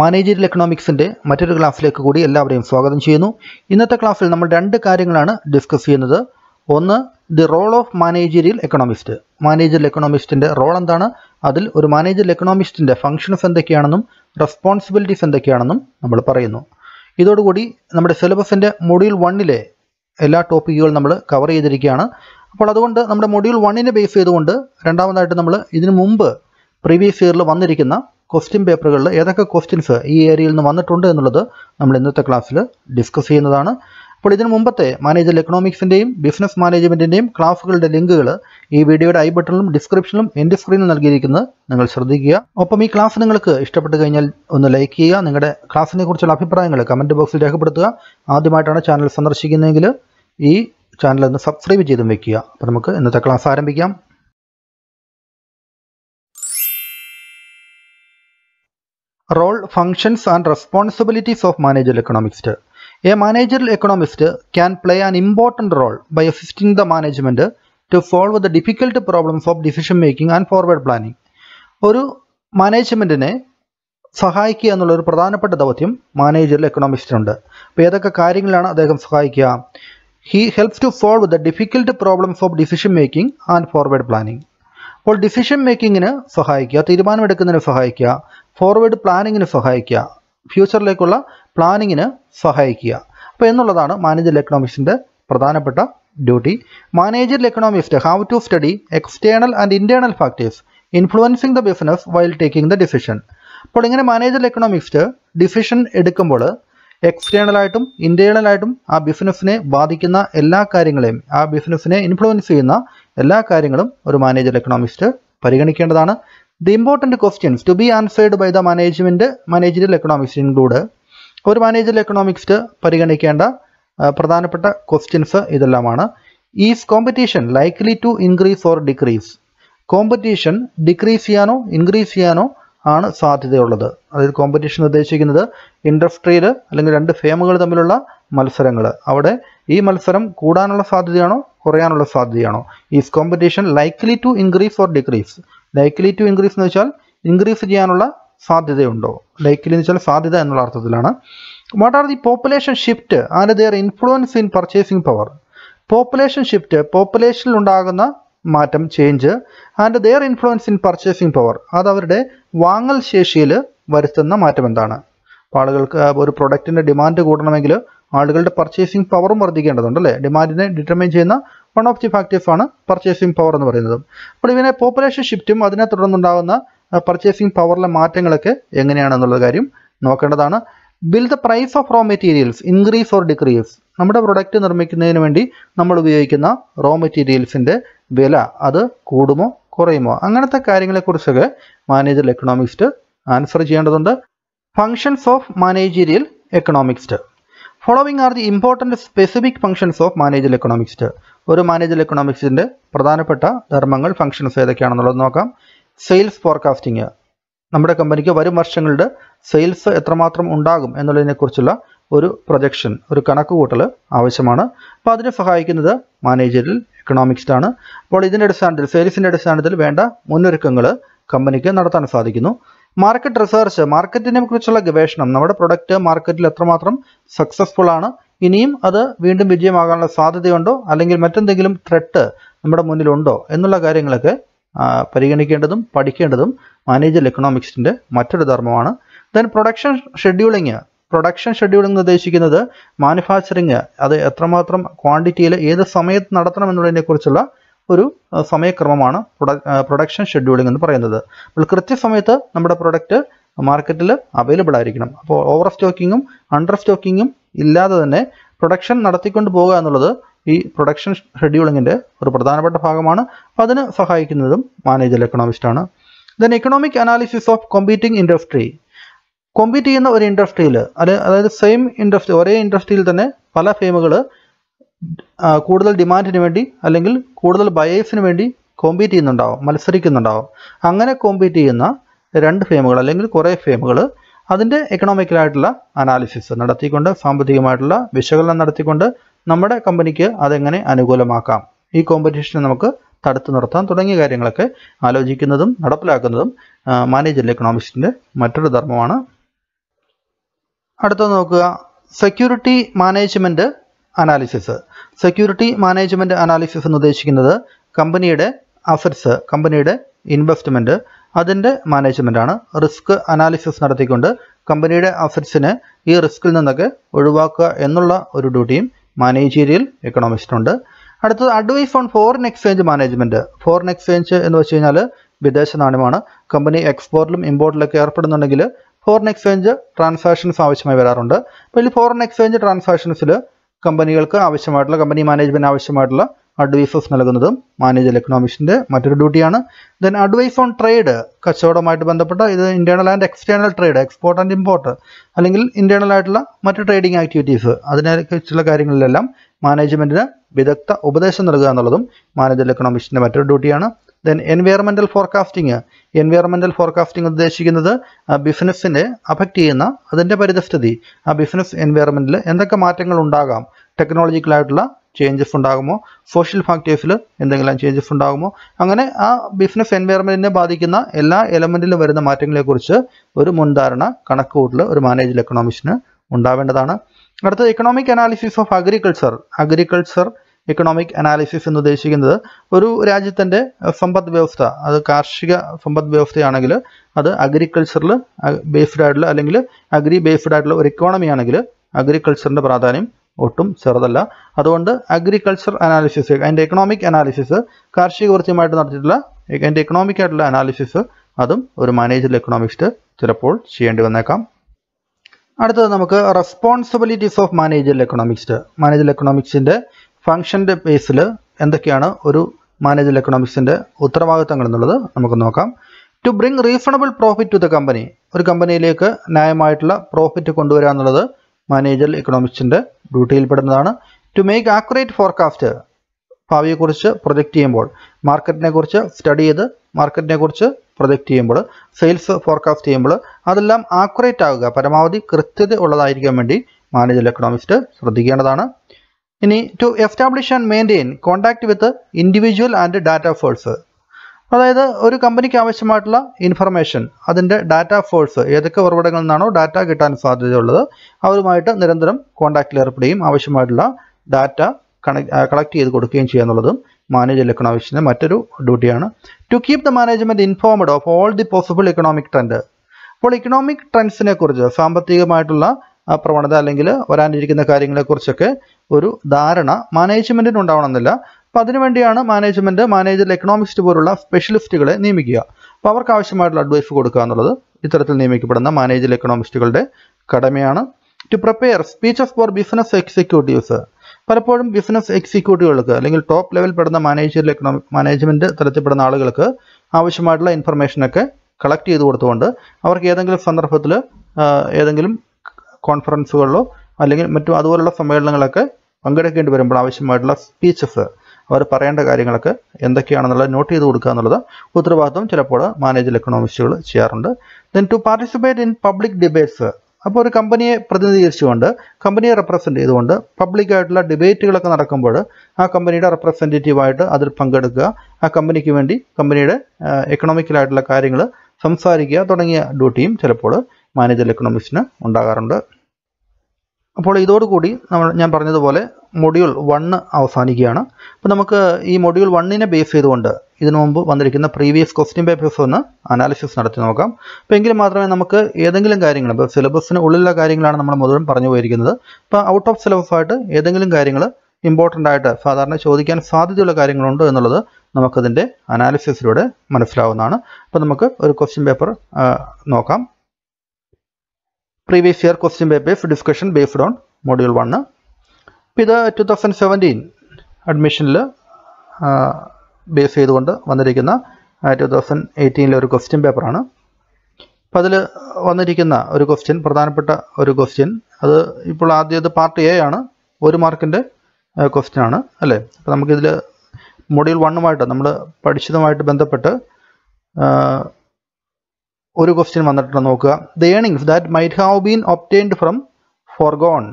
managerial എക്കണോമിക്സിന്റെ മറ്റൊരു ക്ലാസ്സിലേക്ക് കൂടി എല്ലാവരെയും സ്വാഗതം ചെയ്യുന്നു ഇന്നത്തെ ക്ലാസ്സിൽ നമ്മൾ രണ്ട് കാര്യങ്ങളാണ് ഡിസ്കസ് ചെയ്യുന്നത് ഒന്ന് the role of managerial economist managerial എക്കണോമിസ്റ്റിന്റെ റോൾ എന്താണ് അതിൽ ഒരു മാനേജറിയൽ എക്കണോമിസ്റ്റിന്റെ ഫംഗ്ഷൻസ് എന്തൊക്കെയാണെന്നും റെസ്പോൺസിബിലിറ്റീസ് എന്തൊക്കെയാണെന്നും നമ്മൾ പറയുന്നു ഇതോടുകൂടി നമ്മുടെ സിലബസിന്റെ മൊഡ്യൂൾ വണ്ണിലെ എല്ലാ ടോപ്പിക്കുകളും നമ്മൾ കവർ ചെയ്തിരിക്കുകയാണ് അപ്പോൾ അതുകൊണ്ട് നമ്മുടെ മൊഡ്യൂൾ വണ്ണിനെ ബേസ് ചെയ്തുകൊണ്ട് രണ്ടാമതായിട്ട് നമ്മൾ ഇതിനു മുമ്പ് പ്രീവിയസ് ഇയറിൽ വന്നിരിക്കുന്ന ക്വസ്റ്റ്യൻ പേപ്പറുകളിൽ ഏതൊക്കെ ക്വസ്റ്റ്യൻസ് ഈ ഏരിയയിൽ നിന്ന് വന്നിട്ടുണ്ട് എന്നുള്ളത് നമ്മൾ ഇന്നത്തെ ക്ലാസ്സിൽ ഡിസ്കസ് ചെയ്യുന്നതാണ് അപ്പോൾ ഇതിനു മുമ്പത്തെ മാനേജർ എക്കണോമിക്സിൻ്റെയും ബിസിനസ് മാനേജ്മെൻറ്റിൻ്റെയും ക്ലാസ്സുകളുടെ ലിങ്കുകൾ ഈ വീഡിയോയുടെ ഐ ബട്ടണിലും ഡിസ്ക്രിപ്ഷനിലും എൻ്റെ സ്ക്രീനിൽ നൽകിയിരിക്കുന്നത് നിങ്ങൾ ശ്രദ്ധിക്കുക ഒപ്പം ഈ ക്ലാസ് നിങ്ങൾക്ക് ഇഷ്ടപ്പെട്ട് കഴിഞ്ഞാൽ ഒന്ന് ലൈക്ക് ചെയ്യുക നിങ്ങളുടെ ക്ലാസ്സിനെ കുറിച്ചുള്ള അഭിപ്രായങ്ങൾ കമൻറ്റ് ബോക്സിൽ രേഖപ്പെടുത്തുക ആദ്യമായിട്ടാണ് ചാനൽ സന്ദർശിക്കുന്നതെങ്കിൽ ഈ ചാനൽ ഒന്ന് സബ്സ്ക്രൈബ് ചെയ്തും വെക്കുക അപ്പോൾ നമുക്ക് ഇന്നത്തെ ക്ലാസ് ആരംഭിക്കാം role functions and responsibilities of manager economist a manager economist can play an important role by assisting the management to solve the difficult problems of decision making and forward planning ഒരു മാനേജ്മെൻറ്റിനെ സഹായിക്കുക എന്നുള്ളൊരു പ്രധാനപ്പെട്ട ദൗത്യം മാനേജറിൽ ഉണ്ട് അപ്പോൾ ഏതൊക്കെ കാര്യങ്ങളാണ് അദ്ദേഹം സഹായിക്കുക he helps to solve the difficult problems of decision making and forward planning അപ്പോൾ ഡിസിഷൻ മേക്കിങ്ങിന് സഹായിക്കുക തീരുമാനമെടുക്കുന്നതിന് സഹായിക്കുക ഫോർവേഡ് പ്ലാനിങ്ങിന് സഹായിക്കുക ഫ്യൂച്ചറിലേക്കുള്ള പ്ലാനിങ്ങിന് സഹായിക്കുക അപ്പോൾ എന്നുള്ളതാണ് മാനേജർ എക്കണോമിക്സിൻ്റെ പ്രധാനപ്പെട്ട duty manager economist how to study external and internal factors influencing the business while taking the decision അപ്പോൾ ഇങ്ങനെ മാനേജർ എക്കണോമിക്സ്റ്റ് ഡിസിഷൻ എടുക്കുമ്പോൾ എക്സ്റ്റേണലായിട്ടും ഇൻറ്റേണലായിട്ടും ആ ബിസിനസ്സിനെ ബാധിക്കുന്ന എല്ലാ കാര്യങ്ങളെയും ആ ബിസിനസ്സിനെ ഇൻഫ്ലുവൻസ് ചെയ്യുന്ന എല്ലാ കാര്യങ്ങളും ഒരു മാനേജർ എക്കണോമിസ്റ്റ് പരിഗണിക്കേണ്ടതാണ് the important questions to be answered by the management managerial economics include ഒരു മാനേജറിയൽ എക്കണോമിക്സ് പരിഗണിക്കേണ്ട പ്രധാനപ്പെട്ട ക്വസ്റ്റ്യൻസ് ഇതെല്ലാമാണ് is competition likely to increase or decrease competition decrease ചെയ്യാനോ ഇൻക്രീസ് ചെയ്യാനോ ആണ് സാധ്യതയുള്ളത് അതായത് കോമ്പറ്റീഷൻ ഉദ്ദേശിക്കുന്നത് ഇൻഡസ്ട്രിയിൽ അല്ലെങ്കിൽ രണ്ട് ഫേമുകൾ തമ്മിലുള്ള മത്സരങ്ങൾ അവിടെ ഈ മത്സരം കൂടാനുള്ള സാധ്യതയാണോ കുറയാനുള്ള സാധ്യതയാണോ is competition likely to increase or decrease likely to increase എന്ന് വെച്ചാൽ ഇൻക്രീസ് ചെയ്യാനുള്ള സാധ്യതയുണ്ടോ ലൈക്ക്ലി എന്ന് വെച്ചാൽ സാധ്യത എന്നുള്ള അർത്ഥത്തിലാണ് what are the population shift and their influence in purchasing power population shift പോപ്പുലേഷനിൽ ഉണ്ടാകുന്ന മാറ്റം change and their influence in purchasing power അത് അവരുടെ വാങ്ങൽ ശേഷിയിൽ വരുത്തുന്ന മാറ്റം എന്താണ് ആളുകൾക്ക് ഒരു പ്രൊഡക്റ്റിൻ്റെ ഡിമാൻഡ് കൂടണമെങ്കിൽ ആളുകളുടെ പർച്ചേസിംഗ് പവറും വർദ്ധിക്കേണ്ടതുണ്ട് അല്ലേ ഡിമാൻഡിനെ ഡിറ്റർമൈൻ ചെയ്യുന്ന വൺ ഓഫ് ദി ഫാക്ടേഴ്സ് ആണ് പർച്ചേസിംഗ് പവർ എന്ന് പറയുന്നത് അപ്പോൾ ഇവനെ പോപ്പുലേഷൻ ഷിഫ്റ്റും അതിനെ തുടർന്നുണ്ടാകുന്ന പർച്ചേസിംഗ് പവറിലെ മാറ്റങ്ങളൊക്കെ എങ്ങനെയാണെന്നുള്ള കാര്യം നോക്കേണ്ടതാണ് will the price of raw materials increase or decrease നമ്മുടെ പ്രൊഡക്റ്റ് നിർമ്മിക്കുന്നതിന് വേണ്ടി നമ്മൾ ഉപയോഗിക്കുന്ന റോ മെറ്റീരിയൽസിൻ്റെ വില അത് കൂടുമോ കുറയുമോ അങ്ങനത്തെ കാര്യങ്ങളെക്കുറിച്ചൊക്കെ മാനേജർ എക്കണോമിക്സ്റ്റ് ആൻസർ ചെയ്യേണ്ടതുണ്ട് functions of managerial economist following are the important specific functions of manager economist ഒരു മാനേജർ എക്കണോമിക്സിൻ്റെ പ്രധാനപ്പെട്ട ധർമ്മങ്ങൾ ഫംഗ്ഷൻസ് ഏതൊക്കെയാണെന്നുള്ളത് നോക്കാം സെയിൽസ് ഫോർകാസ്റ്റിംഗ് നമ്മുടെ കമ്പനിക്ക് വരും വർഷങ്ങളുടെ സെയിൽസ് എത്രമാത്രം ഉണ്ടാകും എന്നുള്ളതിനെക്കുറിച്ചുള്ള ഒരു പ്രൊജക്ഷൻ ഒരു കണക്കുകൂട്ടൽ ആവശ്യമാണ് അപ്പോൾ അതിനെ സഹായിക്കുന്നത് മാനേജറിൽ ആണ് അപ്പോൾ ഇതിൻ്റെ അടിസ്ഥാനത്തിൽ സെയിൽസിൻ്റെ അടിസ്ഥാനത്തിൽ വേണ്ട മുന്നൊരുക്കങ്ങൾ കമ്പനിക്ക് നടത്താൻ സാധിക്കുന്നു മാർക്കറ്റ് റിസർച്ച് മാർക്കറ്റിനെ കുറിച്ചുള്ള ഗവേഷണം നമ്മുടെ പ്രൊഡക്റ്റ് മാർക്കറ്റിൽ എത്രമാത്രം സക്സസ്ഫുൾ ആണ് ഇനിയും അത് വീണ്ടും വിജയമാകാനുള്ള സാധ്യതയുണ്ടോ അല്ലെങ്കിൽ മറ്റെന്തെങ്കിലും ത്രെട്ട് നമ്മുടെ മുന്നിലുണ്ടോ എന്നുള്ള കാര്യങ്ങളൊക്കെ പരിഗണിക്കേണ്ടതും പഠിക്കേണ്ടതും മാനേജർ എക്കണോമിക്സിൻ്റെ മറ്റൊരു ധർമ്മമാണ് then production scheduling production scheduling നിർദ്ദേശിക്കുന്നത് മാനുഫാക്ചറിങ് അത് എത്രമാത്രം ക്വാണ്ടിറ്റിയിൽ ഏത് സമയത്ത് നടത്തണം കുറിച്ചുള്ള ഒരു സമയക്രമമാണ് പ്രൊഡക്ഷൻ ഷെഡ്യൂളിംഗ് എന്ന് പറയുന്നത് അപ്പോൾ കൃത്യസമയത്ത് നമ്മുടെ പ്രൊഡക്റ്റ് മാർക്കറ്റിൽ അവൈലബിൾ ആയിരിക്കണം അപ്പോൾ ഓവർ സ്റ്റോക്കിങ്ങും അണ്ടർ സ്റ്റോക്കിങ്ങും ഇല്ലാതെ തന്നെ പ്രൊഡക്ഷൻ നടത്തിക്കൊണ്ട് പോകുക എന്നുള്ളത് ഈ പ്രൊഡക്ഷൻ ഷെഡ്യൂളിങ്ങിൻ്റെ ഒരു പ്രധാനപ്പെട്ട ഭാഗമാണ് അപ്പോൾ അതിന് സഹായിക്കുന്നതും മാനേജർ എക്കണോമിസ്റ്റാണ് then economic analysis of competing industry compete ചെയ്യുന്ന ഒരു ഇൻഡസ്ട്രിയിൽ അതായത് സെയിം ഇൻഡസ്ട്രി ഒരേ ഇൻഡസ്ട്രിയിൽ തന്നെ പല ഫേമുകൾ കൂടുതൽ ഡിമാൻഡിന് വേണ്ടി അല്ലെങ്കിൽ കൂടുതൽ ബയേഴ്സിന് വേണ്ടി കോമ്പീറ്റ് ചെയ്യുന്നുണ്ടാവും മത്സരിക്കുന്നുണ്ടാവും അങ്ങനെ കോമ്പീറ്റ് ചെയ്യുന്ന രണ്ട് ഫേമുകൾ അല്ലെങ്കിൽ കുറേ ഫേമുകൾ അതിൻ്റെ എക്കണോമിക്കലായിട്ടുള്ള അനാലിസിസ് നടത്തിക്കൊണ്ട് സാമ്പത്തികമായിട്ടുള്ള വിശകലനം നടത്തിക്കൊണ്ട് നമ്മുടെ കമ്പനിക്ക് അതെങ്ങനെ അനുകൂലമാക്കാം ഈ കോമ്പറ്റീഷനെ നമുക്ക് തടുത്തു നിർത്താം തുടങ്ങിയ കാര്യങ്ങളൊക്കെ ആലോചിക്കുന്നതും നടപ്പിലാക്കുന്നതും മാനേജർ എക്കണോമിക്സിൻ്റെ മറ്റൊരു ധർമ്മമാണ് അടുത്തത് നോക്കുക security management analysis security management analysis എന്ന് ഉദ്ദേശിക്കുന്നത് കമ്പനിയുടെ അസറ്റ്സ് കമ്പനിയുടെ ഇൻവെസ്റ്റ്മെൻറ്റ് അതിൻ്റെ ആണ് റിസ്ക് അനാലിസിസ് നടത്തിക്കൊണ്ട് കമ്പനിയുടെ അസറ്റ്സിനെ ഈ റിസ്കിൽ നിന്നൊക്കെ ഒഴിവാക്കുക എന്നുള്ള ഒരു ഡ്യൂട്ടിയും മാനേജീരിയൽ ഉണ്ട് അടുത്തത് advise on foreign exchange management foreign exchange എന്ന് വെച്ച് കഴിഞ്ഞാൽ വിദേശ നാണ്യമാണ് കമ്പനി എക്സ്പോർട്ടിലും ഇമ്പോർട്ടിലൊക്കെ ഏർപ്പെടുന്നുണ്ടെങ്കിൽ ഫോറിൻ എക്സ്ചേഞ്ച് ട്രാൻസാക്ഷൻസ് ആവശ്യമായി വരാറുണ്ട് അപ്പോൾ ഈ ഫോറിൻ എക്സ്ചേഞ്ച് ട്രാൻസാക്ഷൻസിൽ കമ്പനികൾക്ക് ആവശ്യമായിട്ടുള്ള കമ്പനി മാനേജ്മെന്റ് ആവശ്യമായിട്ടുള്ള അഡ്വൈസസ് നൽകുന്നതും മാനേജർ എക്കണോമിക്സിന്റെ മറ്റൊരു ഡ്യൂട്ടിയാണ് ദെൻ അഡ്വൈസ് ഓൺ ട്രേഡ് കച്ചവടമായിട്ട് ബന്ധപ്പെട്ട ഇത് internal and external trade export and import അല്ലെങ്കിൽ ഇന്റേണൽ ആയിട്ടുള്ള മറ്റ് ട്രേഡിംഗ് ആക്ടിവിറ്റീസ് അതിനെക്കുറിച്ചുള്ള കാര്യങ്ങളിലെല്ലാം മാനേജ്മെന്റിന് വിദഗ്ധ ഉപദേശം നൽകുക എന്നുള്ളതും മാനേജർ എക്കണോമിക്സിന്റെ മറ്റൊരു ഡ്യൂട്ടിയാണ് then environmental forecasting environmental forecasting ഉദ്ദേശിക്കുന്നത് ബിസിനസ്സിനെ അഫക്റ്റ് ചെയ്യുന്ന അതിൻ്റെ പരിതസ്ഥിതി ആ ബിസിനസ് എൻവയറമെൻറ്റിൽ എന്തൊക്കെ മാറ്റങ്ങൾ ഉണ്ടാകാം ടെക്നോളജിക്കലായിട്ടുള്ള ചേഞ്ചസ് ഉണ്ടാകുമോ സോഷ്യൽ ഫാക്ടേഴ്സിൽ എന്തെങ്കിലും ചേഞ്ചസ് ഉണ്ടാകുമോ അങ്ങനെ ആ ബിസിനസ് എൻവയറമെൻറ്റിനെ ബാധിക്കുന്ന എല്ലാ എലമെൻറ്റിലും വരുന്ന മാറ്റങ്ങളെക്കുറിച്ച് ഒരു മുൻധാരണ കണക്കുകൂട്ടൽ ഒരു മാനേജൽ എക്കണോമിക്സിന് ഉണ്ടാവേണ്ടതാണ് അടുത്തത് economic analysis of agriculture agriculture economic analysis എന്ന് ഉദ്ദേശിക്കുന്നത് ഒരു രാജ്യത്തിൻ്റെ സമ്പദ് വ്യവസ്ഥ അത് കാർഷിക സമ്പദ് വ്യവസ്ഥയാണെങ്കിൽ അത് അഗ്രികൾച്ചറിൽ ബേസ്ഡ് ആയിട്ടുള്ള അല്ലെങ്കിൽ അഗ്രി ബേസ്ഡ് ആയിട്ടുള്ള ഒരു ഇക്കോണമി ആണെങ്കിൽ അഗ്രികൾച്ചറിൻ്റെ പ്രാധാന്യം ഒട്ടും ചെറുതല്ല അതുകൊണ്ട് അഗ്രികൾച്ചർ അനാലിസിസ് അതിൻ്റെ എക്കണോമിക് അനാലിസിസ് വൃത്തിയുമായിട്ട് നടത്തിയിട്ടുള്ള അതിൻ്റെ എക്കണോമിക് ആയിട്ടുള്ള അനാലിസിസ് അതും ഒരു മാനേജർ എക്കണോമിക്സ്റ്റ് ചിലപ്പോൾ ചെയ്യേണ്ടി വന്നേക്കാം അടുത്തത് നമുക്ക് responsibilities of manager economist manager എക്കണോമിക്സിൻ്റെ ഫംഗ്ഷൻ്റെ ബേസിൽ എന്തൊക്കെയാണ് ഒരു മാനേജർ എക്കണോമിക്സിൻ്റെ ഉത്തരവാദിത്തങ്ങൾ എന്നുള്ളത് നമുക്ക് നോക്കാം to bring reasonable profit to the company ഒരു കമ്പനിയിലേക്ക് ന്യായമായിട്ടുള്ള പ്രോഫിറ്റ് കൊണ്ടുവരിക എന്നുള്ളത് മാനേജർ എക്കണോമിക്സിൻ്റെ ഡ്യൂട്ടിയിൽപ്പെടുന്നതാണ് ടു മേക്ക് ആക്യുറേറ്റ് ഫോർകാസ്റ്റ് ഭാവിയെക്കുറിച്ച് പ്രൊജക്റ്റ് ചെയ്യുമ്പോൾ മാർക്കറ്റിനെക്കുറിച്ച് സ്റ്റഡി ചെയ്ത് മാർക്കറ്റിനെക്കുറിച്ച് പ്രൊജക്റ്റ് ചെയ്യുമ്പോൾ സെയിൽസ് ഫോർകാസ്റ്റ് ചെയ്യുമ്പോൾ അതെല്ലാം ആക്യുറേറ്റ് ആവുക പരമാവധി കൃത്യത ഉള്ളതായിരിക്കാൻ വേണ്ടി മാനേജർ എക്കണോമിസ്റ്റ് ശ്രദ്ധിക്കേണ്ടതാണ് ഇനി to establish and maintain contact with individual and data force അതായത് ഒരു കമ്പനിക്ക് ആവശ്യമായിട്ടുള്ള ഇൻഫർമേഷൻ അതിൻ്റെ ഡാറ്റ ഫോഴ്സ് ഏതൊക്കെ ഉറവിടങ്ങളിൽ നിന്നാണോ ഡാറ്റ കിട്ടാൻ സാധ്യതയുള്ളത് അവരുമായിട്ട് നിരന്തരം കോണ്ടാക്റ്റിൽ ഏർപ്പെടുകയും ആവശ്യമായിട്ടുള്ള ഡാറ്റ കളക്ട് ചെയ്ത് കൊടുക്കുകയും ചെയ്യുക എന്നുള്ളതും മാനേജ് എക്കണോമിക്സിൻ്റെ മറ്റൊരു ഡ്യൂട്ടിയാണ് to keep the management informed of all the possible economic trend അപ്പോൾ ഇക്കണോമിക് ട്രെൻഡ്സിനെ കുറിച്ച് സാമ്പത്തികമായിട്ടുള്ള പ്രവണത അല്ലെങ്കിൽ വരാനിരിക്കുന്ന കാര്യങ്ങളെക്കുറിച്ചൊക്കെ ഒരു ധാരണ മാനേജ്മെൻറ്റിന് ഉണ്ടാവണമെന്നില്ല അപ്പൊ അതിനുവേണ്ടിയാണ് മാനേജ്മെന്റ് മാനേജർ എക്കണോമിക്സ്റ്റ് പോലുള്ള സ്പെഷ്യലിസ്റ്റുകളെ നിയമിക്കുക അപ്പൊ അവർക്ക് ആവശ്യമായിട്ടുള്ള അഡ്വൈസ് കൊടുക്കുക എന്നുള്ളത് ഇത്തരത്തിൽ നിയമിക്കപ്പെടുന്ന മാനേജർ എക്കണോമിസ്റ്റുകളുടെ കടമയാണ് to prepare speech of for business executives പലപ്പോഴും ബിസിനസ് എക്സിക്യൂട്ടീവുകൾക്ക് അല്ലെങ്കിൽ ടോപ്പ് ലെവൽ പെടുന്ന മാനേജർ എക്കണോമിക് തലത്തിൽ തരത്തിൽപ്പെടുന്ന ആളുകൾക്ക് ആവശ്യമായിട്ടുള്ള ഇൻഫർമേഷനൊക്കെ കളക്ട് ചെയ്ത് കൊടുത്തുകൊണ്ട് അവർക്ക് ഏതെങ്കിലും സന്ദർഭത്തിൽ ഏതെങ്കിലും കോൺഫറൻസുകളിലോ അല്ലെങ്കിൽ മറ്റു അതുപോലുള്ള സമ്മേളനങ്ങളൊക്കെ പങ്കെടുക്കേണ്ടി വരുമ്പോൾ ആവശ്യമായിട്ടുള്ള സ്പീച്ചസ് അവർ പറയേണ്ട കാര്യങ്ങളൊക്കെ എന്തൊക്കെയാണെന്നുള്ളത് നോട്ട് ചെയ്ത് കൊടുക്കുക എന്നുള്ളത് ഉത്തരവാദിത്വം ചിലപ്പോൾ മാനേജർ എക്കണോമിസ്റ്റുകൾ ചെയ്യാറുണ്ട് then to participate in public debates അപ്പോൾ ഒരു കമ്പനിയെ പ്രതിനിധീകരിച്ചുകൊണ്ട് കമ്പനിയെ റെപ്രസെൻ്റ് ചെയ്തുകൊണ്ട് പബ്ലിക്കായിട്ടുള്ള ഡിബേറ്റുകളൊക്കെ നടക്കുമ്പോൾ ആ കമ്പനിയുടെ റെപ്രസെൻറ്റേറ്റീവായിട്ട് അതിൽ പങ്കെടുക്കുക ആ കമ്പനിക്ക് വേണ്ടി കമ്പനിയുടെ എക്കണോമിക്കലായിട്ടുള്ള കാര്യങ്ങൾ സംസാരിക്കുക തുടങ്ങിയ ഡ്യൂട്ടിയും ചിലപ്പോൾ മാനേജർ എക്കണോമിക്സിന് ഉണ്ടാകാറുണ്ട് അപ്പോൾ ഇതോടുകൂടി നമ്മൾ ഞാൻ പറഞ്ഞതുപോലെ മൊഡ്യൂൾ വണ്ണ് അവസാനിക്കുകയാണ് അപ്പോൾ നമുക്ക് ഈ മൊഡ്യൂൾ വണ്ണിനെ ബേസ് ചെയ്തുകൊണ്ട് ഇതിനു മുമ്പ് വന്നിരിക്കുന്ന പ്രീവിയസ് ക്വസ്റ്റ്യൻ പേപ്പേഴ്സ് ഒന്ന് അനാലിസിസ് നടത്തി നോക്കാം അപ്പോൾ എങ്കിൽ മാത്രമേ നമുക്ക് ഏതെങ്കിലും കാര്യങ്ങൾ ഇപ്പോൾ സിലബസിന് ഉള്ളിലുള്ള കാര്യങ്ങളാണ് നമ്മൾ മുഴുവൻ പറഞ്ഞു പോയിരിക്കുന്നത് അപ്പോൾ ഔട്ട് ഓഫ് സിലബസ് ആയിട്ട് ഏതെങ്കിലും കാര്യങ്ങൾ ഇമ്പോർട്ടൻ്റ് ആയിട്ട് സാധാരണ ചോദിക്കാൻ സാധ്യതയുള്ള കാര്യങ്ങളുണ്ട് എന്നുള്ളത് നമുക്കതിൻ്റെ അനാലിസിസിലൂടെ മനസ്സിലാവുന്നതാണ് അപ്പോൾ നമുക്ക് ഒരു ക്വസ്റ്റ്യൻ പേപ്പർ നോക്കാം previous year question papers discussion based on module 1 അപ്പോൾ ഇത് ടു തൗസൻഡ് സെവൻറ്റീൻ അഡ്മിഷനിൽ ബേസ് ചെയ്തുകൊണ്ട് വന്നിരിക്കുന്ന ടു തൗസൻഡ് എയ്റ്റീനിലെ ഒരു ക്വസ്റ്റ്യൻ പേപ്പറാണ് അപ്പോൾ അതിൽ വന്നിരിക്കുന്ന ഒരു ക്വസ്റ്റ്യൻ പ്രധാനപ്പെട്ട ഒരു ക്വസ്റ്റ്യൻ അത് ഇപ്പോൾ ആദ്യം പാർട്ട് എ ആണ് ഒരു മാർക്കിൻ്റെ ക്വസ്റ്റ്യൻ ആണ് അല്ലേ അപ്പോൾ നമുക്കിതിൽ മൊഡ്യൂൾ വണ്ണുമായിട്ട് നമ്മൾ പഠിച്ചതുമായിട്ട് ബന്ധപ്പെട്ട് ഒരു ക്വസ്റ്റ്യൻ വന്നിട്ടുണ്ട് നോക്കുക the earnings that might have been obtained from forgone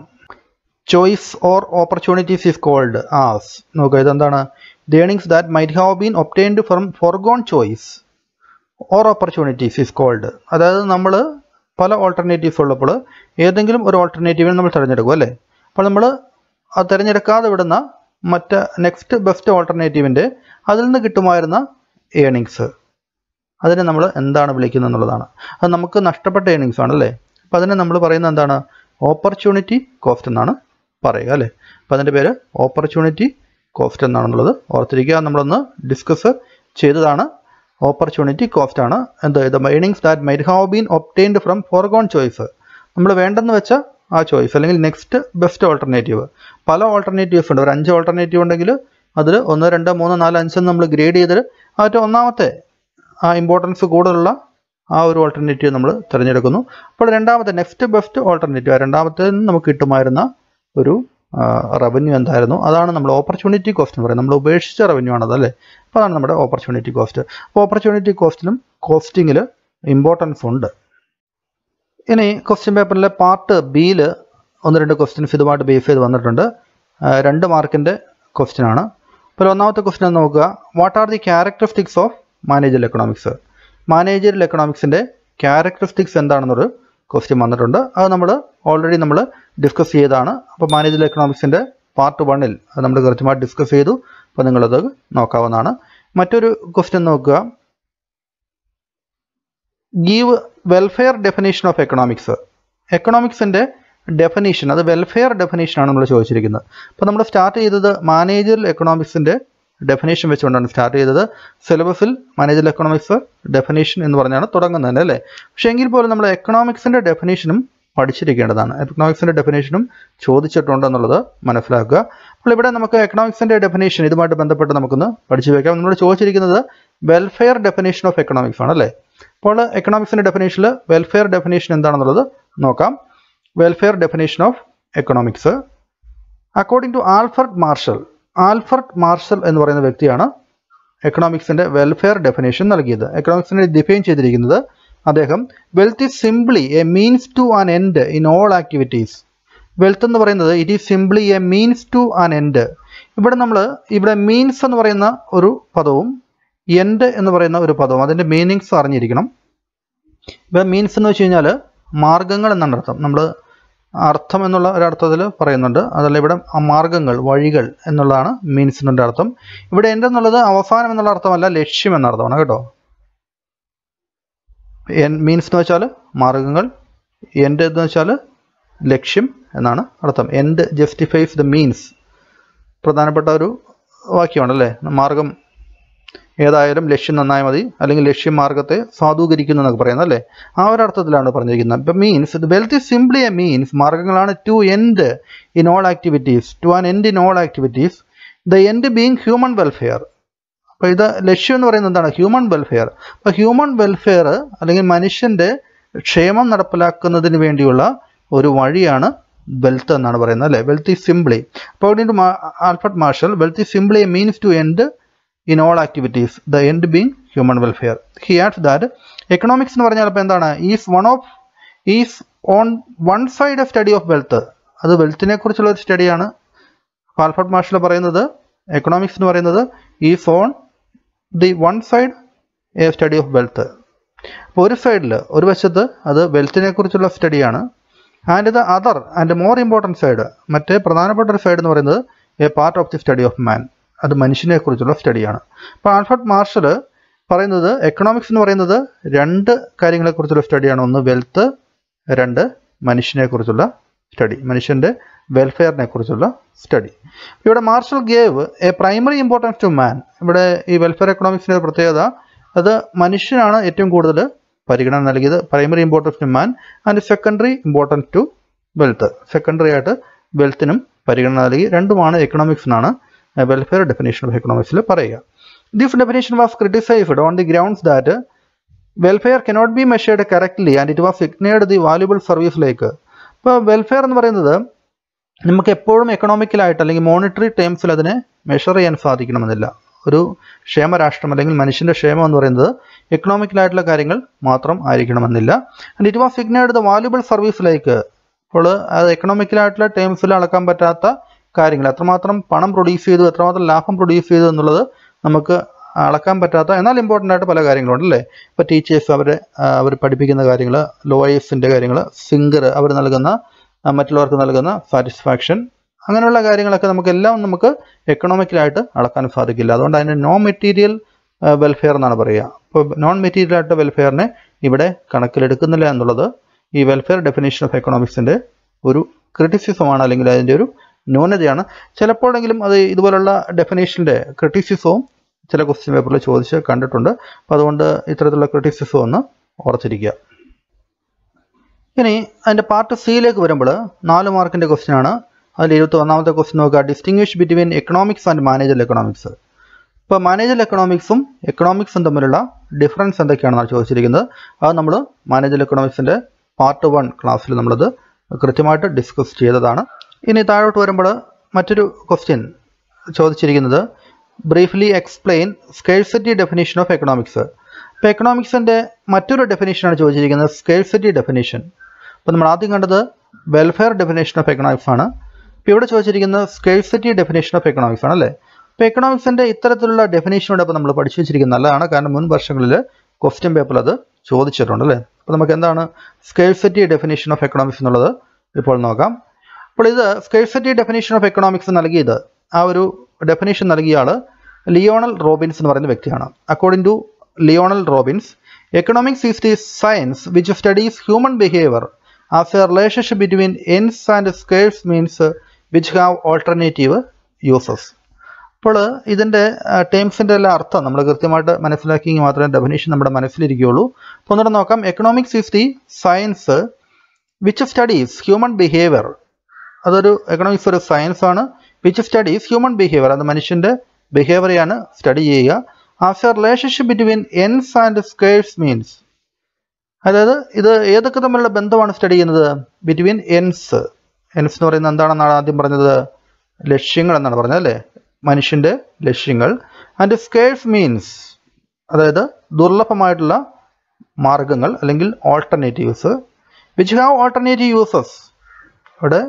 choice or opportunities is called as നോക്കുക ഇതെന്താണ് the earnings that might have been obtained from forgone choice or opportunities is called അതായത് നമ്മൾ പല ഓൾട്ടർനേറ്റീവ്സ് ഉള്ളപ്പോൾ ഏതെങ്കിലും ഒരു ഓൾട്ടർനേറ്റീവിനെ നമ്മൾ തിരഞ്ഞെടുക്കും അല്ലേ അപ്പോൾ നമ്മൾ അത് തിരഞ്ഞെടുക്കാതെ വിടുന്ന മറ്റ് നെക്സ്റ്റ് ബെസ്റ്റ് ഓൾട്ടർനേറ്റീവിൻ്റെ അതിൽ നിന്ന് കിട്ടുമായിരുന്ന ഏണിങ്സ് അതിനെ നമ്മൾ എന്താണ് വിളിക്കുന്നത് എന്നുള്ളതാണ് അത് നമുക്ക് നഷ്ടപ്പെട്ട ഏണിങ്സ് ആണ് അല്ലേ അപ്പോൾ അതിനെ നമ്മൾ പറയുന്നത് എന്താണ് ഓപ്പർച്യൂണിറ്റി കോസ്റ്റ് എന്നാണ് പറയുക അല്ലേ അപ്പോൾ അതിൻ്റെ പേര് ഓപ്പർച്യൂണിറ്റി കോസ്റ്റ് എന്നാണെന്നുള്ളത് ഓർത്തിരിക്കുക നമ്മളൊന്ന് ഡിസ്കസ് ചെയ്തതാണ് ഓപ്പർച്യൂണിറ്റി കോസ്റ്റ് ആണ് എന്താ ഇത് earnings that might have been obtained from forgone choice നമ്മൾ വേണ്ടെന്ന് വെച്ച ആ ചോയ്സ് അല്ലെങ്കിൽ നെക്സ്റ്റ് ബെസ്റ്റ് ഓൾട്ടർനേറ്റീവ് പല ഓൾട്ടർനേറ്റീവ്സ് ഉണ്ട് ഒരു അഞ്ച് ഓൾട്ടർനേറ്റീവ് ഉണ്ടെങ്കിൽ അതിൽ ഒന്ന് രണ്ട് മൂന്ന് നാല് അഞ്ചെന്ന് നമ്മൾ ഗ്രേഡ് ചെയ്തിട്ട് ആ ഒന്നാമത്തെ ഇമ്പോർട്ടൻസ് കൂടുതലുള്ള ആ ഒരു ഓൾട്ടർനേറ്റീവ് നമ്മൾ തിരഞ്ഞെടുക്കുന്നു അപ്പോൾ രണ്ടാമത്തെ നെക്സ്റ്റ് ബെസ്റ്റ് ഓൾട്ടർനേറ്റീവ് രണ്ടാമത്തെ നമുക്ക് കിട്ടുമായിരുന്ന ഒരു റവന്യൂ എന്തായിരുന്നു അതാണ് നമ്മൾ ഓപ്പർച്യൂണിറ്റി കോസ്റ്റ് എന്ന് പറയുന്നത് നമ്മൾ ഉപേക്ഷിച്ച റവന്യൂ ആണത് അല്ലേ അപ്പോൾ അതാണ് നമ്മുടെ ഓപ്പർച്യൂണിറ്റി കോസ്റ്റ് അപ്പോൾ ഓപ്പർച്യൂണിറ്റി കോസ്റ്റിലും കോസ്റ്റിങ്ങിൽ ഇമ്പോർട്ടൻസ് ഉണ്ട് ഇനി ക്വസ്റ്റ്യൻ പേപ്പറിലെ പാർട്ട് ബിയിൽ ഒന്ന് രണ്ട് ക്വസ്റ്റ്യൻസ് ഇതുമായിട്ട് ബേസ് ചെയ്ത് വന്നിട്ടുണ്ട് രണ്ട് മാർക്കിൻ്റെ ക്വസ്റ്റ്യൻ ആണ് അപ്പോൾ ഒന്നാമത്തെ ക്വസ്റ്റ്യൻ നോക്കുക what are the characteristics of manager economics manager എക്കണോമിക്സിൻ്റെ ക്യാരക്ടറിസ്റ്റിക്സ് എന്താണെന്നൊരു ക്വസ്റ്റ്യൻ വന്നിട്ടുണ്ട് അത് നമ്മൾ ഓൾറെഡി നമ്മൾ ഡിസ്കസ് ചെയ്തതാണ് അപ്പോൾ മാനേജർ എക്കണോമിക്സിൻ്റെ പാർട്ട് വണ്ണിൽ അത് നമ്മൾ കൃത്യമായിട്ട് ഡിസ്കസ് ചെയ്തു അപ്പോൾ നിങ്ങളത് നോക്കാവുന്നതാണ് മറ്റൊരു ക്വസ്റ്റ്യൻ നോക്കുക give welfare definition of economics എക്കണോമിക്സിൻ്റെ ഡെഫിനേഷൻ അത് വെൽഫെയർ ആണ് നമ്മൾ ചോദിച്ചിരിക്കുന്നത് അപ്പോൾ നമ്മൾ സ്റ്റാർട്ട് ചെയ്തത് മാനേജർ എക്കണോമിക്സിൻ്റെ ഡെഫിനേഷൻ വെച്ചുകൊണ്ടാണ് സ്റ്റാർട്ട് ചെയ്തത് സിലബസിൽ മാനേജർ എക്കണോമിക്സ് ഡെഫിനേഷൻ എന്ന് പറഞ്ഞാണ് തുടങ്ങുന്നത് അല്ലേ പക്ഷേ എങ്കിൽ പോലും നമ്മൾ എക്കണോമിക്സിൻ്റെ ഡെഫിനേഷനും പഠിച്ചിരിക്കേണ്ടതാണ് എക്കണോമിക്സിൻ്റെ ഡെഫിനേഷനും ചോദിച്ചിട്ടുണ്ടെന്നുള്ളത് മനസ്സിലാക്കുക അപ്പോൾ ഇവിടെ നമുക്ക് എക്കണോമിക്സിൻ്റെ ഡെഫിനേഷൻ ഇതുമായിട്ട് ബന്ധപ്പെട്ട് നമുക്കൊന്ന് പഠിച്ചു വയ്ക്കാം നമ്മൾ ചോദിച്ചിരിക്കുന്നത് വെൽഫെയർ ഡെഫിനേഷൻ ഓഫ് എക്കണോമിക്സ് ആണ് അല്ലേ അപ്പോൾ എക്കണോമിക്സിൻ്റെ ഡെഫിനേഷനിൽ വെൽഫെയർ ഡെഫിനേഷൻ എന്താണെന്നുള്ളത് നോക്കാം welfare definition of economics according to Alfred Marshall Alfred Marshall എന്ന് പറയുന്ന വ്യക്തിയാണ് എക്കണോമിക്സിൻ്റെ വെൽഫെയർ ഡെഫിനേഷൻ നൽകിയത് എക്കണോമിക്സിനെ ഡിഫൈൻ ചെയ്തിരിക്കുന്നത് അദ്ദേഹം wealth is simply a means to an end in all activities wealth എന്ന് പറയുന്നത് it is simply a means to an end ഇവിടെ നമ്മൾ ഇവിടെ മീൻസ് എന്ന് പറയുന്ന ഒരു പദവും എൻഡ് എന്ന് പറയുന്ന ഒരു പദവും അതിൻ്റെ മീനിങ്സ് അറിഞ്ഞിരിക്കണം ഇവിടെ മീൻസ് എന്ന് വെച്ച് കഴിഞ്ഞാൽ മാർഗങ്ങൾ എന്നാണ് അർത്ഥം നമ്മൾ അർത്ഥം എന്നുള്ള ഒരർത്ഥത്തിൽ പറയുന്നുണ്ട് അതല്ല ഇവിടെ മാർഗങ്ങൾ വഴികൾ എന്നുള്ളതാണ് മീൻസ് അർത്ഥം ഇവിടെ എൻ്റെ എന്നുള്ളത് അവസാനം എന്നുള്ള അർത്ഥമല്ല ലക്ഷ്യം എന്ന അർത്ഥമാണ് കേട്ടോ എൻ മീൻസ് എന്ന് വെച്ചാൽ മാർഗങ്ങൾ എൻ്റെ എന്ന് വെച്ചാൽ ലക്ഷ്യം എന്നാണ് അർത്ഥം എൻഡ് ജസ്റ്റിഫൈസ് ദ മീൻസ് പ്രധാനപ്പെട്ട ഒരു വാക്യമാണല്ലേ മാർഗം ഏതായാലും ലക്ഷ്യം നന്നായി മതി അല്ലെങ്കിൽ ലക്ഷ്യമാർഗത്തെ സാധൂകരിക്കുന്നു എന്നൊക്കെ പറയുന്നത് അല്ലേ ആ ഒരർത്ഥത്തിലാണ് പറഞ്ഞിരിക്കുന്നത് ഇപ്പം means wealth is simply a means മാർഗങ്ങളാണ് to end in all activities to an end in all activities the end being human welfare അപ്പോൾ ഇത് ലക്ഷ്യം എന്ന് പറയുന്നത് എന്താണ് ഹ്യൂമൻ വെൽഫെയർ അപ്പോൾ ഹ്യൂമൻ വെൽഫെയർ അല്ലെങ്കിൽ മനുഷ്യൻ്റെ ക്ഷേമം നടപ്പിലാക്കുന്നതിന് വേണ്ടിയുള്ള ഒരു വഴിയാണ് വെൽത്ത് എന്നാണ് പറയുന്നത് അല്ലേ വെൽത്ത് ഇസ് സിംപ്ലി അപ്പോൾ Alfred Marshall wealth is simply means to end in all activities the end being human welfare he adds that economics എന്ന് പറഞ്ഞാൽ ഇപ്പോൾ എന്താണ് is one of is on one side a study of wealth അത് വെൽത്തിനെ കുറിച്ചുള്ള ഒരു സ്റ്റഡിയാണ് പാൽഫർഡ് marshal പറയുന്നത് economics എന്ന് പറയുന്നത് is on the one side a study of wealth അപ്പോൾ ഒരു സൈഡിൽ ഒരു വശത്ത് അത് വെൽത്തിനെ കുറിച്ചുള്ള സ്റ്റഡിയാണ് and the other and more important side മറ്റേ പ്രധാനപ്പെട്ട ഒരു സൈഡ് എന്ന് പറയുന്നത് a part of the study of man അത് മനുഷ്യനെക്കുറിച്ചുള്ള സ്റ്റഡിയാണ് അപ്പോൾ ആൽഫർട്ട് മാർഷൽ പറയുന്നത് എക്കണോമിക്സ് എന്ന് പറയുന്നത് രണ്ട് കാര്യങ്ങളെക്കുറിച്ചുള്ള സ്റ്റഡിയാണ് ഒന്ന് വെൽത്ത് രണ്ട് മനുഷ്യനെക്കുറിച്ചുള്ള സ്റ്റഡി മനുഷ്യൻ്റെ വെൽഫെയറിനെ കുറിച്ചുള്ള സ്റ്റഡി ഇവിടെ Marshall gave a primary importance to man ഇവിടെ ഈ വെൽഫെയർ എക്കണോമിക്സിൻ്റെ പ്രത്യേകത അത് മനുഷ്യനാണ് ഏറ്റവും കൂടുതൽ പരിഗണന നൽകിയത് primary importance to man and secondary importance to wealth secondary ആയിട്ട് വെൽത്തിനും പരിഗണന നൽകി രണ്ടുമാണ് എക്കണോമിക്സിനാണ് വെൽഫെയർ ഡെഫിനേഷൻ ഓഫ് എക്കണോമിക്സിൽ പറയുക this definition was criticised on the grounds that welfare cannot be measured correctly and it was ignored the valuable സർവീസിലേക്ക് ഇപ്പോൾ വെൽഫെയർ എന്ന് പറയുന്നത് നമുക്ക് എപ്പോഴും എക്കണോമിക്കലായിട്ട് അല്ലെങ്കിൽ മോണിറ്ററി ടേംസിൽ അതിനെ മെഷർ ചെയ്യാൻ സാധിക്കണമെന്നില്ല ഒരു ക്ഷേമരാഷ്ട്രം അല്ലെങ്കിൽ മനുഷ്യൻ്റെ ക്ഷേമം എന്ന് പറയുന്നത് എക്കണോമിക്കലായിട്ടുള്ള കാര്യങ്ങൾ മാത്രം ആയിരിക്കണമെന്നില്ല and it was ignored the valuable സർവീസിലേക്ക് അപ്പോൾ അത് എക്കണോമിക്കലായിട്ടുള്ള ടേംസിൽ അളക്കാൻ പറ്റാത്ത കാര്യങ്ങൾ എത്രമാത്രം പണം പ്രൊഡ്യൂസ് ചെയ്തു എത്രമാത്രം ലാഭം പ്രൊഡ്യൂസ് ചെയ്തു എന്നുള്ളത് നമുക്ക് അളക്കാൻ പറ്റാത്ത എന്നാൽ ഇമ്പോർട്ടൻ്റ് ആയിട്ട് പല കാര്യങ്ങളുണ്ട് അല്ലേ ഇപ്പോൾ ടീച്ചേഴ്സ് അവരെ അവർ പഠിപ്പിക്കുന്ന കാര്യങ്ങൾ ലോയേഴ്സിൻ്റെ കാര്യങ്ങൾ സിംഗർ അവർ നൽകുന്ന മറ്റുള്ളവർക്ക് നൽകുന്ന സാറ്റിസ്ഫാക്ഷൻ അങ്ങനെയുള്ള കാര്യങ്ങളൊക്കെ നമുക്കെല്ലാം നമുക്ക് എക്കണോമിക്കലായിട്ട് അളക്കാൻ സാധിക്കില്ല അതുകൊണ്ട് അതിൻ്റെ നോൺ മെറ്റീരിയൽ വെൽഫെയർ എന്നാണ് പറയുക ഇപ്പോൾ നോൺ മെറ്റീരിയൽ ആയിട്ട് വെൽഫെയറിനെ ഇവിടെ കണക്കിലെടുക്കുന്നില്ല എന്നുള്ളത് ഈ വെൽഫെയർ ഡെഫിനേഷൻ ഓഫ് എക്കണോമിക്സിൻ്റെ ഒരു ക്രിറ്റിസിസമാണ് അല്ലെങ്കിൽ അതിൻ്റെ ഒരു ന്യൂനതയാണ് ചിലപ്പോഴെങ്കിലും അത് ഇതുപോലുള്ള ഡെഫിനേഷൻ്റെ ക്രിറ്റിസിസവും ചില ക്വസ്റ്റ്യൻ പേപ്പറിൽ ചോദിച്ച് കണ്ടിട്ടുണ്ട് അപ്പോൾ അതുകൊണ്ട് ഇത്തരത്തിലുള്ള ക്രിറ്റിസിസം ഒന്ന് ഓർത്തിരിക്കുക ഇനി അതിൻ്റെ പാർട്ട് സിയിലേക്ക് വരുമ്പോൾ നാല് മാർക്കിൻ്റെ ക്വസ്റ്റ്യനാണ് അതിൽ ഇരുപത്തി ഒന്നാമത്തെ ക്വസ്റ്റ്യൻ നോക്കുക distinguish between economics and manager economics ഇപ്പോൾ മാനേജർ എക്കണോമിക്സും എക്കണോമിക്സും തമ്മിലുള്ള ഡിഫറൻസ് എന്തൊക്കെയാണെന്നാണ് ചോദിച്ചിരിക്കുന്നത് അത് നമ്മൾ മാനേജർ എക്കണോമിക്സിൻ്റെ പാർട്ട് വൺ ക്ലാസ്സിൽ നമ്മളത് കൃത്യമായിട്ട് ഡിസ്കസ് ചെയ്തതാണ് ഇനി താഴോട്ട് വരുമ്പോൾ മറ്റൊരു ക്വസ്റ്റ്യൻ ചോദിച്ചിരിക്കുന്നത് briefly explain scarcity definition of economics അപ്പോൾ എക്കണോമിക്സിൻ്റെ മറ്റൊരു ഡെഫിനേഷനാണ് ചോദിച്ചിരിക്കുന്നത് സ്കേഴ്സിറ്റി ഡെഫിനേഷൻ അപ്പോൾ നമ്മൾ ആദ്യം കണ്ടത് വെൽഫെയർ ഡെഫിനേഷൻ ഓഫ് എക്കണോമിക്സ് ആണ് ഇപ്പോൾ ഇവിടെ ചോദിച്ചിരിക്കുന്നത് സ്കേഴ്സിറ്റി ഡെഫിനേഷൻ ഓഫ് എക്കണോമിക്സ് ആണല്ലേ അപ്പോൾ എക്കണോമിക്സിൻ്റെ ഇത്തരത്തിലുള്ള ഡെഫിനേഷനോടൊപ്പം നമ്മൾ പഠിച്ചു വെച്ചിരിക്കുന്നത് നല്ലതാണ് കാരണം മുൻ വർഷങ്ങളിൽ ക്വസ്റ്റ്യൻ പേപ്പർ അത് ചോദിച്ചിട്ടുണ്ട് അല്ലേ അപ്പോൾ നമുക്ക് എന്താണ് സ്കേഴ്സിറ്റി ഡെഫിനേഷൻ ഓഫ് എക്കണോമിക്സ് എന്നുള്ളത് ഇപ്പോൾ നോക്കാം അപ്പോൾ ഇത് സ്കേഴ്സിറ്റി ഡെഫിനേഷൻ ഓഫ് എക്കണോമിക്സ് നൽകിയത് ആ ഒരു ഡെഫിനേഷൻ നൽകിയ ആൾ ലിയോണൽ റോബിൻസ് എന്ന് പറയുന്ന വ്യക്തിയാണ് according to Lionel Robbins economics is the science which studies human behaviour as a relationship between ends and scarce means which have alternative uses അപ്പോൾ ഇതിൻ്റെ ടേംസിൻ്റെ എല്ലാം അർത്ഥം നമ്മൾ കൃത്യമായിട്ട് മനസ്സിലാക്കിയെങ്കിൽ മാത്രമേ ഡെഫിനേഷൻ നമ്മുടെ മനസ്സിലിരിക്കുകയുള്ളൂ അപ്പോൾ ഒന്നുകൂടെ നോക്കാം economics is the science which studies human behaviour അതൊരു എക്കണോമിക്സ് ഒരു സയൻസ് ആണ് വിച്ച് സ്റ്റഡീസ് ഹ്യൂമൻ ബിഹേവിയർ അത് മനുഷ്യൻ്റെ ബിഹേവിയറാണ് സ്റ്റഡി ചെയ്യുക after relationship between ends and scarce means അതായത് ഇത് ഏതൊക്കെ തമ്മിലുള്ള ബന്ധമാണ് സ്റ്റഡി ചെയ്യുന്നത് ബിറ്റ്വീൻ എൻസ് എൻസ് എന്ന് പറയുന്നത് എന്താണെന്നാണ് ആദ്യം പറഞ്ഞത് ലക്ഷ്യങ്ങൾ എന്നാണ് പറഞ്ഞത് അല്ലേ മനുഷ്യൻ്റെ ലക്ഷ്യങ്ങൾ ആൻഡ് സ്കേഴ്സ് മീൻസ് അതായത് ദുർലഭമായിട്ടുള്ള മാർഗങ്ങൾ അല്ലെങ്കിൽ alternatives which have alternative uses അവിടെ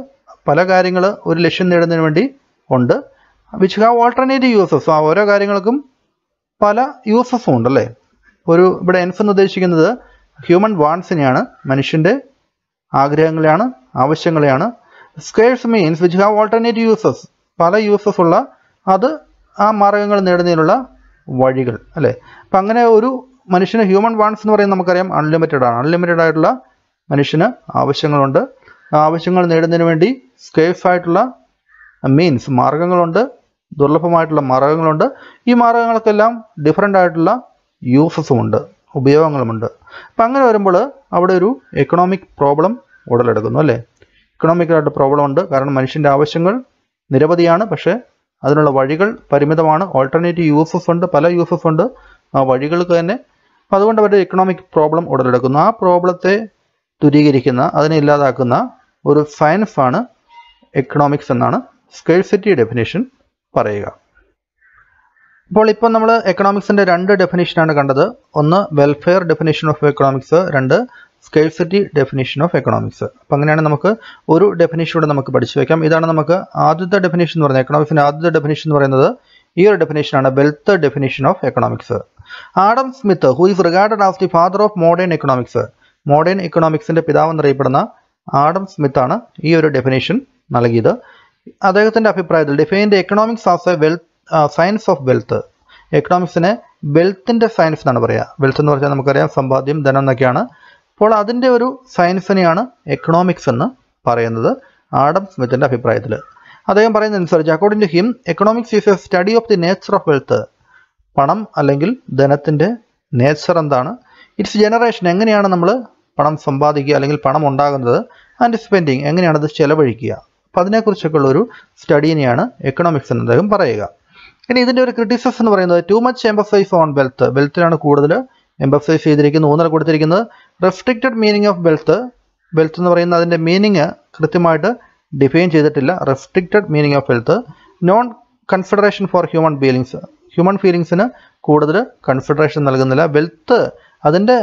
പല കാര്യങ്ങൾ ഒരു ലക്ഷ്യം നേടുന്നതിന് വേണ്ടി ഉണ്ട് വിച്ച് ഹാവ് ഓൾട്ടർനേറ്റീവ് യൂസസ് ആ ഓരോ കാര്യങ്ങൾക്കും പല യൂസസും ഉണ്ടല്ലേ ഒരു ഇവിടെ എൻസ് എന്ന് ഉദ്ദേശിക്കുന്നത് ഹ്യൂമൻ വാൺസിനെയാണ് മനുഷ്യൻ്റെ ആഗ്രഹങ്ങളെയാണ് ആവശ്യങ്ങളെയാണ് scarce means which have alternative uses പല യൂസസ് ഉള്ള അത് ആ മാർഗങ്ങൾ നേടുന്നതിനുള്ള വഴികൾ അല്ലേ അപ്പം അങ്ങനെ ഒരു മനുഷ്യന് ഹ്യൂമൻ വാൺസ് എന്ന് പറയുന്നത് നമുക്കറിയാം അൺലിമിറ്റഡ് ആണ് അൺലിമിറ്റഡ് ആയിട്ടുള്ള മനുഷ്യന് ആവശ്യങ്ങളുണ്ട് ആവശ്യങ്ങൾ നേടുന്നതിന് വേണ്ടി സ്കേഫ് ആയിട്ടുള്ള മീൻസ് മാർഗങ്ങളുണ്ട് ദുർലഭമായിട്ടുള്ള മാർഗങ്ങളുണ്ട് ഈ മാർഗങ്ങൾക്കെല്ലാം ഡിഫറെൻ്റ് ആയിട്ടുള്ള യൂസസും ഉണ്ട് ഉപയോഗങ്ങളുമുണ്ട് അപ്പം അങ്ങനെ വരുമ്പോൾ അവിടെ ഒരു എക്കണോമിക് പ്രോബ്ലം ഉടലെടുക്കുന്നു അല്ലേ ഇക്കണോമിക്കലായിട്ട് പ്രോബ്ലം ഉണ്ട് കാരണം മനുഷ്യൻ്റെ ആവശ്യങ്ങൾ നിരവധിയാണ് പക്ഷേ അതിനുള്ള വഴികൾ പരിമിതമാണ് ഓൾട്ടർനേറ്റീവ് യൂസസ് ഉണ്ട് പല യൂസസ് ഉണ്ട് ആ വഴികൾക്ക് തന്നെ അതുകൊണ്ട് അവരുടെ ഇക്കണോമിക് പ്രോബ്ലം ഉടലെടുക്കുന്നു ആ പ്രോബ്ലത്തെ ദുരീകരിക്കുന്ന അതിനെ ഇല്ലാതാക്കുന്ന ഒരു സയൻസ് ആണ് എക്കണോമിക്സ് എന്നാണ് സ്കേഴ്സിറ്റി ഡെഫിനേഷൻ പറയുക അപ്പോൾ ഇപ്പം നമ്മൾ എക്കണോമിക്സിൻ്റെ രണ്ട് ഡെഫിനേഷനാണ് കണ്ടത് ഒന്ന് വെൽഫെയർ ഡെഫിനേഷൻ ഓഫ് എക്കണോമിക്സ് രണ്ട് സ്കേഴ്സിറ്റി ഡെഫിനേഷൻ ഓഫ് എക്കണോമിക്സ് അപ്പം അങ്ങനെയാണ് നമുക്ക് ഒരു ഡെഫിനേഷൻ കൂടെ നമുക്ക് പഠിച്ചു വയ്ക്കാം ഇതാണ് നമുക്ക് ആദ്യത്തെ ഡെഫിനേഷൻ എന്ന് പറയുന്നത് എക്കണോമിക്സിൻ്റെ ആദ്യത്തെ ഡെഫിനേഷൻ എന്ന് പറയുന്നത് ഈ ഒരു ഡെഫിനേഷനാണ് wealth definition of economics Adam Smith who is regard as the father of modern economics modern എക്കണോമിക്സിൻ്റെ പിതാവ് എന്നറിയപ്പെടുന്ന ആഡം സ്മിത്താണ് ഈ ഒരു ഡെഫിനേഷൻ നൽകിയത് അദ്ദേഹത്തിൻ്റെ അഭിപ്രായത്തിൽ defined economics as a wealth science of wealth എക്കണോമിക്സിനെ വെൽത്തിൻ്റെ സയൻസ് എന്നാണ് പറയുക വെൽത്ത് എന്ന് പറഞ്ഞാൽ നമുക്കറിയാം സമ്പാദ്യം ധനം എന്നൊക്കെയാണ് അപ്പോൾ അതിൻ്റെ ഒരു സയൻസിനെയാണ് എക്കണോമിക്സ് എന്ന് പറയുന്നത് ആഡം സ്മിത്തിൻ്റെ അഭിപ്രായത്തിൽ അദ്ദേഹം പറയുന്ന അനുസരിച്ച് according to him economics is a study of the nature of wealth പണം അല്ലെങ്കിൽ ധനത്തിൻ്റെ നേച്ചർ എന്താണ് ഇറ്റ്സ് ജനറേഷൻ എങ്ങനെയാണ് നമ്മൾ പണം സമ്പാദിക്കുക അല്ലെങ്കിൽ പണം ഉണ്ടാകുന്നത് ആൻഡ് സ്പെൻഡിങ് എങ്ങനെയാണത് ചെലവഴിക്കുക അപ്പം അതിനെക്കുറിച്ചൊക്കെയുള്ള ഒരു സ്റ്റഡീനെയാണ് എക്കണോമിക്സ് എന്ന് അദ്ദേഹം പറയുക ഇനി ഇതിൻ്റെ ഒരു ക്രിറ്റിസിസ് എന്ന് പറയുന്നത് too much emphasis on wealth വെൽത്തിനാണ് കൂടുതൽ എംബസൈസ് ചെയ്തിരിക്കുന്നത് ഊന്നൽ കൊടുത്തിരിക്കുന്നത് restricted meaning of wealth wealth എന്ന് പറയുന്ന അതിൻ്റെ മീനിങ് കൃത്യമായിട്ട് ഡിഫൈൻ ചെയ്തിട്ടില്ല restricted meaning of wealth non consideration for human feelings human ഫീലിങ്സിന് കൂടുതൽ കൺസിഡറേഷൻ നൽകുന്നില്ല വെൽത്ത് അതിൻ്റെ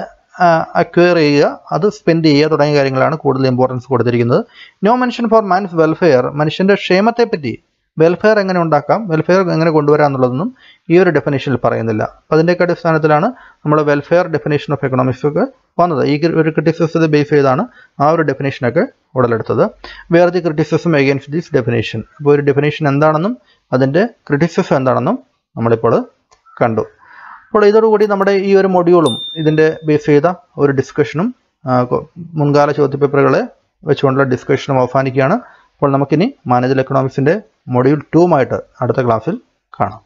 അക്വയർ ചെയ്യുക അത് സ്പെൻഡ് ചെയ്യുക തുടങ്ങിയ കാര്യങ്ങളാണ് കൂടുതൽ ഇമ്പോർട്ടൻസ് കൊടുത്തിരിക്കുന്നത് no mention for man's welfare മനുഷ്യൻ്റെ ക്ഷേമത്തെപ്പറ്റി വെൽഫെയർ എങ്ങനെ ഉണ്ടാക്കാം വെൽഫെയർ എങ്ങനെ കൊണ്ടുവരാം എന്നുള്ളതൊന്നും ഈ ഒരു ഡെഫിനേഷനിൽ പറയുന്നില്ല അപ്പോൾ അതിൻ്റെയൊക്കെ അടിസ്ഥാനത്തിലാണ് നമ്മൾ വെൽഫെയർ ഡെഫിനേഷൻ ഓഫ് എക്കണോമിക്സ് ഒക്കെ വന്നത് ഈ ഒരു ക്രിറ്റിസിസത്തെ ബേസ് ചെയ്താണ് ആ ഒരു ഡെഫിനേഷനൊക്കെ ഉടലെടുത്തത് where the criticism against this definition അപ്പോൾ ഒരു ഡെഫിനേഷൻ എന്താണെന്നും അതിൻ്റെ ക്രിറ്റിസിസം എന്താണെന്നും നമ്മളിപ്പോൾ കണ്ടു അപ്പോൾ ഇതോടുകൂടി നമ്മുടെ ഈ ഒരു മൊഡ്യൂളും ഇതിൻ്റെ ബേസ് ചെയ്ത ഒരു ഡിസ്കഷനും മുൻകാല ചോദ്യപേപ്പറുകളെ വെച്ചുകൊണ്ടുള്ള ഡിസ്കഷനും അവസാനിക്കുകയാണ് അപ്പോൾ നമുക്കിനി മാനേജർ എക്കണോമിക്സിൻ്റെ മൊഡ്യൂൾ ടൂമായിട്ട് അടുത്ത ക്ലാസ്സിൽ കാണാം